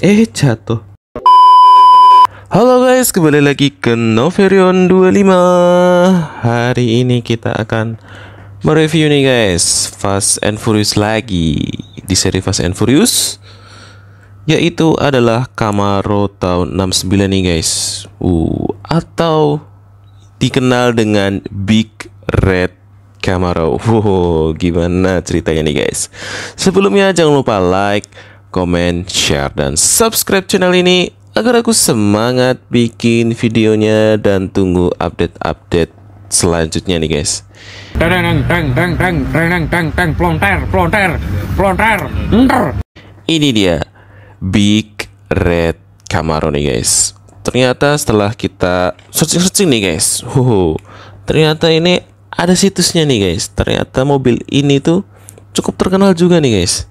Eh jatuh Halo guys, kembali lagi ke Noverion 25 Hari ini kita akan mereview nih guys Fast and Furious lagi Di seri Fast and Furious Yaitu adalah Camaro tahun 69 nih guys uh, Atau dikenal dengan Big Red Camaro wow, Gimana ceritanya nih guys Sebelumnya jangan lupa like komen, share, dan subscribe channel ini agar aku semangat bikin videonya dan tunggu update-update selanjutnya nih guys. Ini dia Big Red Camaro nih guys. Ternyata setelah kita searching-searching nih guys, huhu. ternyata ini ada situsnya nih guys. Ternyata mobil ini tuh cukup terkenal juga nih guys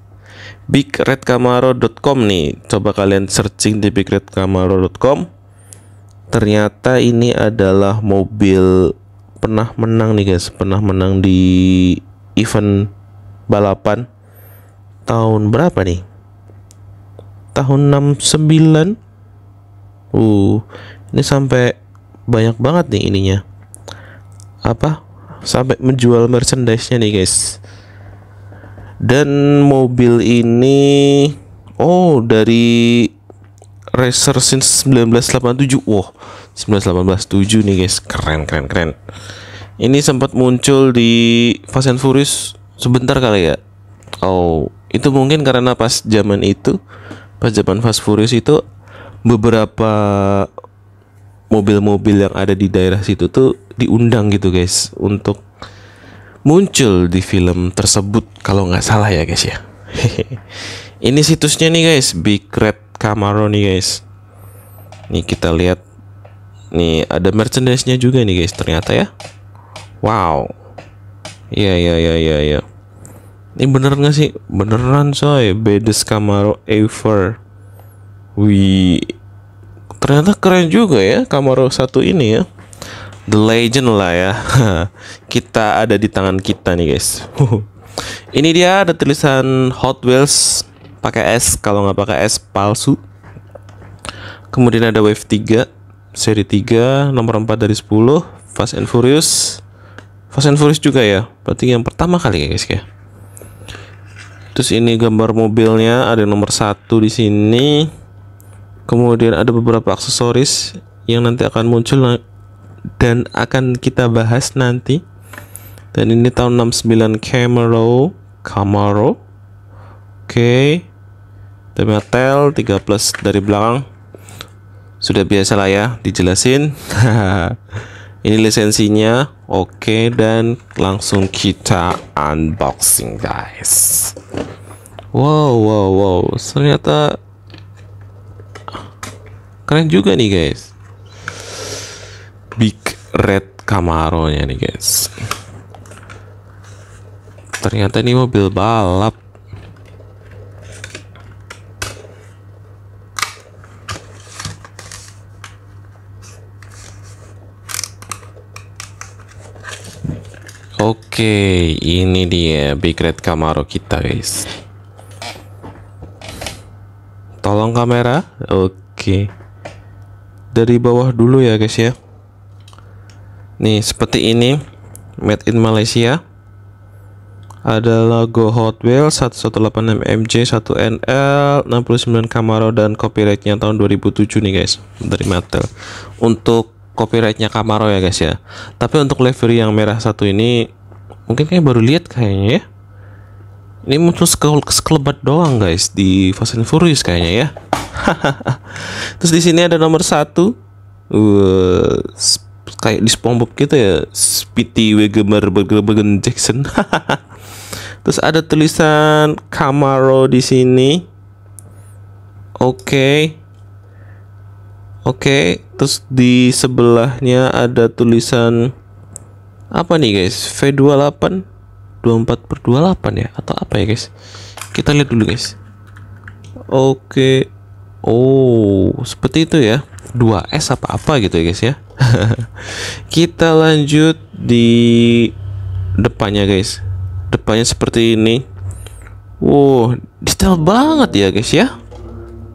bigredcamaro.com nih. Coba kalian searching di bigredcamaro.com. Ternyata ini adalah mobil pernah menang nih guys, pernah menang di event balapan tahun berapa nih? Tahun 69. Uh, ini sampai banyak banget nih ininya. Apa? Sampai menjual merchandise-nya nih guys dan mobil ini oh dari Racer since 1987 wow 1987 nih guys keren keren keren ini sempat muncul di Fast and Furious sebentar kali ya oh itu mungkin karena pas zaman itu pas zaman Fast Furious itu beberapa mobil-mobil yang ada di daerah situ tuh diundang gitu guys untuk muncul di film tersebut kalau nggak salah ya guys ya. ini situsnya nih guys, Big Red Camaro nih guys. Nih kita lihat nih ada merchandise-nya juga nih guys ternyata ya. Wow. Iya iya iya iya ya Ini bener nggak sih? Beneran coy Bedes Camaro Ever Wih Ternyata keren juga ya Camaro satu ini ya the legend lah ya. kita ada di tangan kita nih guys. Ini dia ada tulisan Hot Wheels pakai S kalau nggak pakai S palsu. Kemudian ada Wave 3, seri 3, nomor 4 dari 10, Fast and Furious. Fast and Furious juga ya. Berarti yang pertama kali ya guys ya. Terus ini gambar mobilnya ada nomor satu di sini. Kemudian ada beberapa aksesoris yang nanti akan muncul dan akan kita bahas nanti dan ini tahun 69 Camaro Camaro oke okay. Tel 3 plus dari belakang sudah biasa lah ya dijelasin ini lisensinya oke okay, dan langsung kita unboxing guys wow wow wow ternyata keren juga nih guys Big Red Camaro nya nih guys ternyata ini mobil balap Oke, ini dia Big Red Camaro kita, guys. Tolong kamera. Oke. Dari bawah dulu ya, guys ya. Nih, seperti ini. Made in Malaysia. Ada logo Hot Wheels 118 MJ 1NL 69 Camaro dan copyrightnya tahun 2007 nih guys dari Mattel. Untuk copyrightnya Camaro ya guys ya. Tapi untuk livery yang merah satu ini mungkin kayak baru lihat kayaknya ya. Ini muncul sekelebat doang guys di Fast and Furious kayaknya ya. Terus di sini ada nomor satu. Uh, kayak di SpongeBob gitu ya Spitty Wegemer Bergen Jackson terus ada tulisan Camaro di sini oke okay. oke okay. terus di sebelahnya ada tulisan apa nih guys V28 24 per 28 ya atau apa ya guys kita lihat dulu guys oke okay. oh seperti itu ya 2S apa-apa gitu ya guys ya kita lanjut di depannya guys depannya seperti ini wow detail banget ya guys ya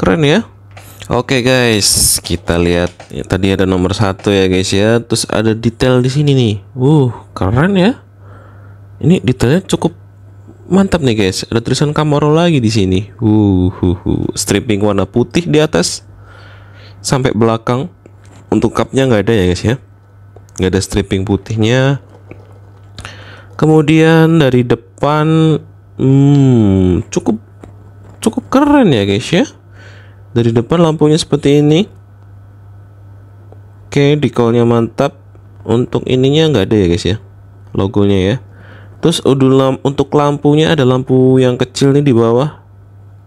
keren ya oke guys kita lihat ya, tadi ada nomor satu ya guys ya terus ada detail di sini nih wow uh, keren ya ini detailnya cukup mantap nih guys ada tulisan Camaro lagi di sini uh, uh, uh. stripping warna putih di atas sampai belakang untuk cupnya nggak ada ya guys ya nggak ada stripping putihnya kemudian dari depan hmm, cukup cukup keren ya guys ya dari depan lampunya seperti ini oke decalnya mantap untuk ininya nggak ada ya guys ya logonya ya Terus untuk lampunya ada lampu yang kecil nih di bawah.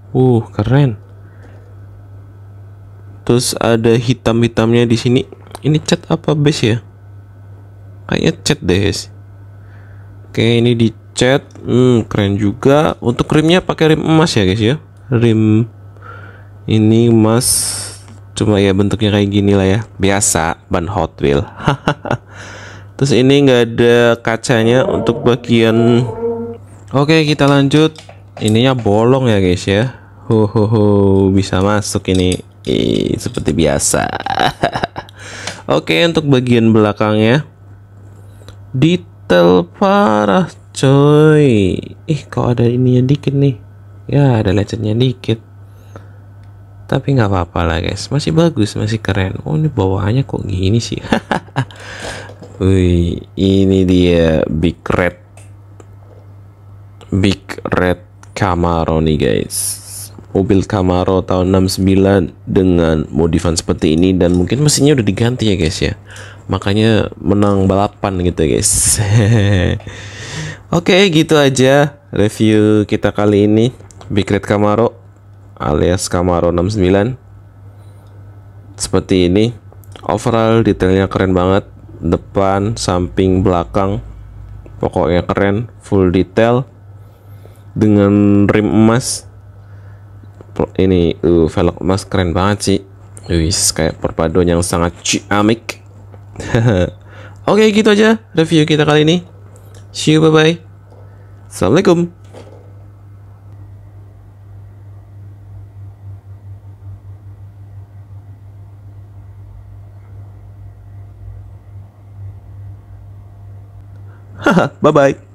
Uh, keren terus ada hitam-hitamnya di sini ini cat apa base ya kayaknya cat deh guys oke ini di cat hmm, keren juga untuk rimnya pakai rim emas ya guys ya rim ini emas cuma ya bentuknya kayak gini lah ya biasa ban Hot Wheel terus ini nggak ada kacanya untuk bagian oke kita lanjut ininya bolong ya guys ya ho ho ho bisa masuk ini Oke, seperti biasa. Oke, untuk bagian belakangnya. Detail parah, coy. Ih, kok ada ininya dikit nih. Ya, ada lecetnya dikit. Tapi nggak apa-apa lah, guys. Masih bagus, masih keren. Oh, ini bawahnya kok gini sih. Wih, ini dia Big Red. Big Red Camaro nih, guys mobil Camaro tahun 69 dengan modifan seperti ini dan mungkin mesinnya udah diganti ya guys ya makanya menang balapan gitu guys oke okay, gitu aja review kita kali ini Big Red Camaro alias Camaro 69 seperti ini overall detailnya keren banget depan samping belakang pokoknya keren full detail dengan rim emas ini uh, velg emas keren banget sih Wis kayak perpaduan yang sangat ciamik Oke okay, gitu aja review kita kali ini See you bye bye Assalamualaikum Haha, bye bye.